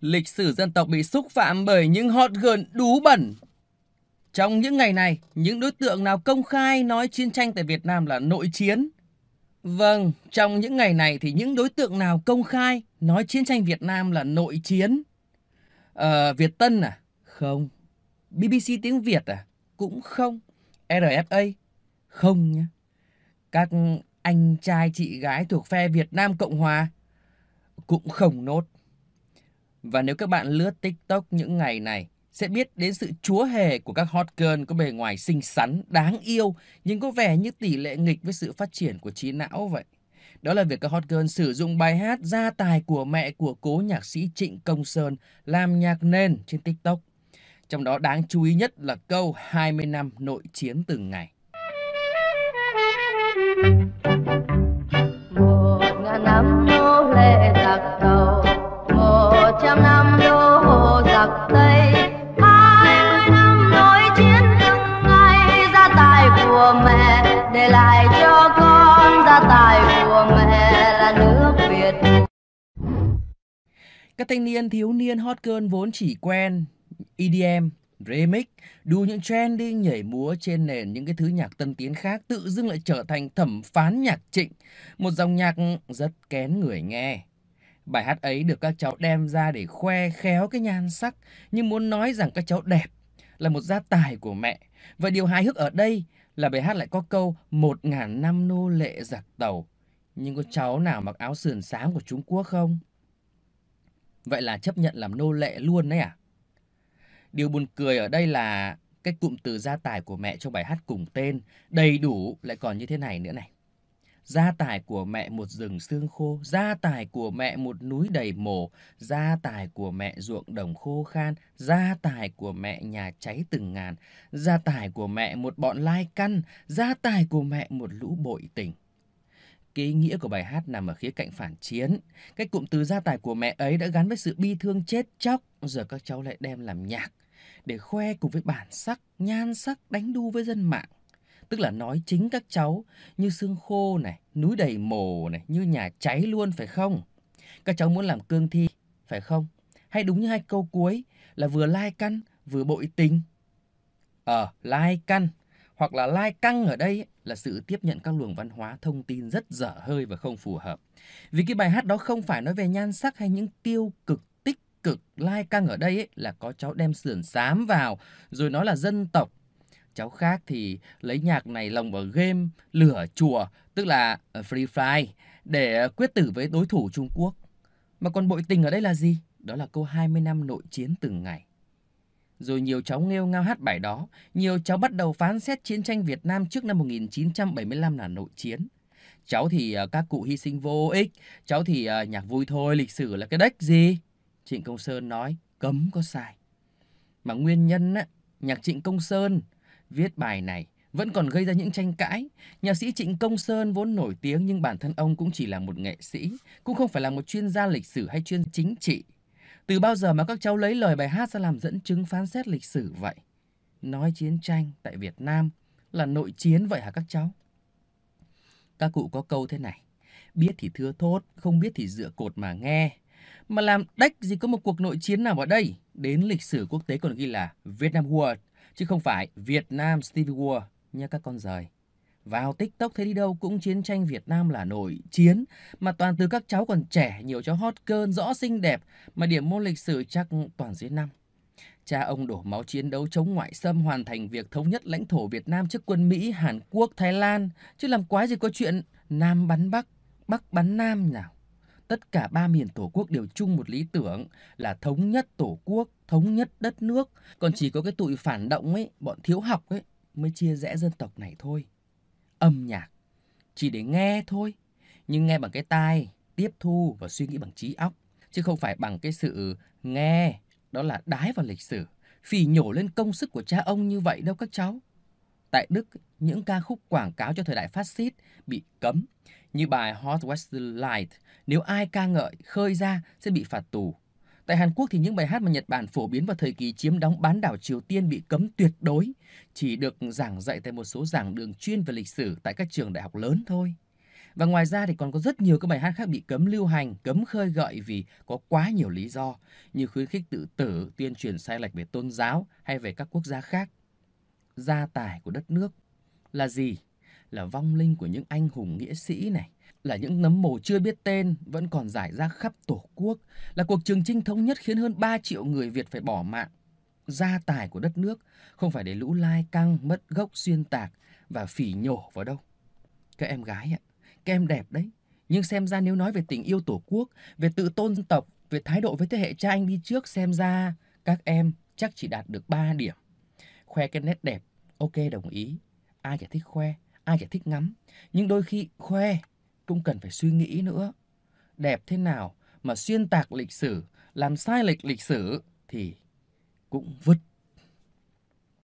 Lịch sử dân tộc bị xúc phạm bởi những hot girl đú bẩn. Trong những ngày này, những đối tượng nào công khai nói chiến tranh tại Việt Nam là nội chiến? Vâng, trong những ngày này thì những đối tượng nào công khai nói chiến tranh Việt Nam là nội chiến? Ờ, Việt Tân à? Không. BBC tiếng Việt à? Cũng không. RFA? Không nhé. Các anh trai chị gái thuộc phe Việt Nam Cộng Hòa? Cũng không nốt. Và nếu các bạn lướt TikTok những ngày này sẽ biết đến sự chúa hề của các hot girl có bề ngoài xinh xắn, đáng yêu nhưng có vẻ như tỷ lệ nghịch với sự phát triển của trí não vậy. Đó là việc các hot girl sử dụng bài hát gia tài của mẹ của cố nhạc sĩ Trịnh Công Sơn làm nhạc nền trên TikTok. Trong đó đáng chú ý nhất là câu 20 năm nội chiến từng ngày. Các thanh niên thiếu niên hot girl vốn chỉ quen EDM, remix, đu những trending nhảy múa trên nền những cái thứ nhạc tân tiến khác tự dưng lại trở thành thẩm phán nhạc trịnh, một dòng nhạc rất kén người nghe. Bài hát ấy được các cháu đem ra để khoe khéo cái nhan sắc, nhưng muốn nói rằng các cháu đẹp là một gia tài của mẹ. Và điều hài hước ở đây là bài hát lại có câu một ngàn năm nô lệ giặc tàu. Nhưng có cháu nào mặc áo sườn xám của Trung Quốc không? Vậy là chấp nhận làm nô lệ luôn đấy à? Điều buồn cười ở đây là cái cụm từ gia tài của mẹ trong bài hát cùng tên đầy đủ lại còn như thế này nữa này. Gia tài của mẹ một rừng xương khô, gia tài của mẹ một núi đầy mồ, gia tài của mẹ ruộng đồng khô khan, gia tài của mẹ nhà cháy từng ngàn, gia tài của mẹ một bọn lai căn, gia tài của mẹ một lũ bội tình cái ý nghĩa của bài hát nằm ở khía cạnh phản chiến. Cái cụm từ gia tài của mẹ ấy đã gắn với sự bi thương chết chóc, giờ các cháu lại đem làm nhạc để khoe cùng với bản sắc, nhan sắc đánh đu với dân mạng. Tức là nói chính các cháu như xương khô này, núi đầy mồ này, như nhà cháy luôn phải không? Các cháu muốn làm cương thi phải không? Hay đúng như hai câu cuối là vừa lai căn vừa bội tình. Ờ, lai căn hoặc là lai căng ở đây là sự tiếp nhận các luồng văn hóa thông tin rất dở hơi và không phù hợp. Vì cái bài hát đó không phải nói về nhan sắc hay những tiêu cực tích cực lai căng ở đây ấy, là có cháu đem sườn xám vào rồi nói là dân tộc cháu khác thì lấy nhạc này lồng vào game lửa chùa tức là ờ, free fire để ờ, quyết tử với đối thủ Trung Quốc. Mà còn bội tình ở đây là gì? Đó là câu 20 năm nội chiến từng ngày rồi nhiều cháu nghêu ngao hát bài đó, nhiều cháu bắt đầu phán xét chiến tranh Việt Nam trước năm 1975 là nội chiến. Cháu thì ờ, các cụ hy sinh vô ích, cháu thì ờ, nhạc vui thôi, lịch sử là cái đếch gì? Trịnh Công Sơn nói, cấm có sai. Mà nguyên nhân á, nhạc Trịnh Công Sơn viết bài này vẫn còn gây ra những tranh cãi. Nhạc sĩ Trịnh Công Sơn vốn nổi tiếng nhưng bản thân ông cũng chỉ là một nghệ sĩ, cũng không phải là một chuyên gia lịch sử hay chuyên chính trị. Từ bao giờ mà các cháu lấy lời bài hát ra làm dẫn chứng phán xét lịch sử vậy? Nói chiến tranh tại Việt Nam là nội chiến vậy hả các cháu? Các cụ có câu thế này, biết thì thưa thốt, không biết thì dựa cột mà nghe. Mà làm đách gì có một cuộc nội chiến nào ở đây? Đến lịch sử quốc tế còn ghi là Vietnam War, chứ không phải Việt Nam Stevie War nha các con rời. Vào TikTok thấy đi đâu cũng chiến tranh Việt Nam là nổi chiến Mà toàn từ các cháu còn trẻ, nhiều cháu hot cơn, rõ xinh đẹp Mà điểm môn lịch sử chắc toàn dưới năm Cha ông đổ máu chiến đấu chống ngoại xâm hoàn thành việc thống nhất lãnh thổ Việt Nam trước quân Mỹ, Hàn Quốc, Thái Lan Chứ làm quá gì có chuyện Nam bắn Bắc, Bắc bắn Nam nào Tất cả ba miền Tổ quốc đều chung một lý tưởng là thống nhất Tổ quốc, thống nhất đất nước Còn chỉ có cái tụi phản động ấy, bọn thiếu học ấy mới chia rẽ dân tộc này thôi âm nhạc chỉ để nghe thôi nhưng nghe bằng cái tai tiếp thu và suy nghĩ bằng trí óc chứ không phải bằng cái sự nghe đó là đái vào lịch sử phỉ nhổ lên công sức của cha ông như vậy đâu các cháu tại đức những ca khúc quảng cáo cho thời đại phát xít bị cấm như bài Hot Western Light nếu ai ca ngợi khơi ra sẽ bị phạt tù Tại Hàn Quốc thì những bài hát mà Nhật Bản phổ biến vào thời kỳ chiếm đóng bán đảo Triều Tiên bị cấm tuyệt đối, chỉ được giảng dạy tại một số giảng đường chuyên về lịch sử tại các trường đại học lớn thôi. Và ngoài ra thì còn có rất nhiều các bài hát khác bị cấm lưu hành, cấm khơi gợi vì có quá nhiều lý do như khuyến khích tự tử, tuyên truyền sai lệch về tôn giáo hay về các quốc gia khác. Gia tài của đất nước là gì? Là vong linh của những anh hùng nghĩa sĩ này, là những nấm mồ chưa biết tên vẫn còn giải ra khắp Tổ quốc, là cuộc trường chinh thống nhất khiến hơn 3 triệu người Việt phải bỏ mạng. Gia tài của đất nước không phải để lũ lai căng, mất gốc, xuyên tạc và phỉ nhổ vào đâu. Các em gái ạ, các em đẹp đấy. Nhưng xem ra nếu nói về tình yêu Tổ quốc, về tự tôn dân tộc, về thái độ với thế hệ cha anh đi trước xem ra các em chắc chỉ đạt được 3 điểm. Khoe cái nét đẹp, ok đồng ý. Ai chả thích khoe, ai chả thích ngắm. Nhưng đôi khi khoe cũng cần phải suy nghĩ nữa. Đẹp thế nào mà xuyên tạc lịch sử, làm sai lệch lịch sử thì cũng vứt